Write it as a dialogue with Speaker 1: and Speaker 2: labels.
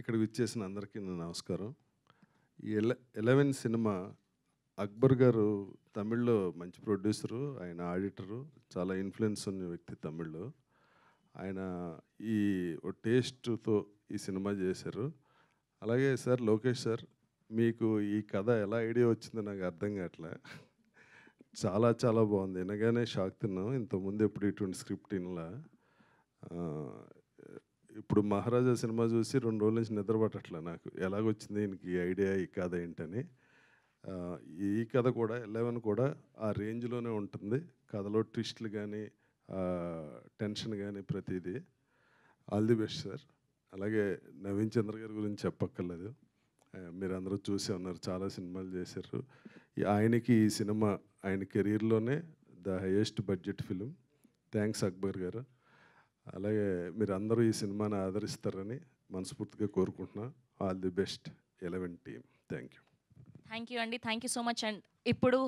Speaker 1: ఇక్కడ విచ్చేసిన అందరికీ నా నమస్కారం ఈ ఎల ఎలెవెన్ సినిమా అక్బర్ గారు తమిళ్లో మంచి ప్రొడ్యూసరు ఆయన ఆడిటరు చాలా ఇన్ఫ్లుయెన్స్ ఉన్న వ్యక్తి తమిళ్లో ఆయన ఈ టేస్ట్తో ఈ సినిమా చేశారు అలాగే సార్ లోకేష్ సార్ మీకు ఈ కథ ఎలా ఐడియా వచ్చిందో నాకు అర్థం కావట్లే చాలా చాలా బాగుంది వినగానే షాక్ తిన్నాం ఇంతకుముందు ఎప్పుడు ఇటువంటి స్క్రిప్ట్ ఇన్లా ఇప్పుడు మహారాజా సినిమా చూసి రెండు రోజుల నుంచి నిద్ర పట్టట్లే నాకు ఎలాగొచ్చింది ఈయనకి ఐడియా ఈ కథ ఏంటని ఈ కథ కూడా ఎలెవెన్ కూడా ఆ రేంజ్లోనే ఉంటుంది కథలో ట్విస్ట్లు కానీ టెన్షన్ కానీ ప్రతిదీ ఆల్ ది బెస్ట్ సార్ అలాగే నవీన్ చంద్ర గారి గురించి చెప్పక్కర్లేదు మీరందరూ చూసే ఉన్నారు చాలా సినిమాలు చేశారు ఆయనకి ఈ సినిమా ఆయన కెరీర్లోనే the highest budget film thanks Akbar గారు అలాగే మీరు అందరూ ఈ సినిమాని ఆదరిస్తారని మనస్ఫూర్తిగా కోరుకుంటున్నా all the best eleven team thank you
Speaker 2: thank you అండి thank you so much and ఇప్పుడు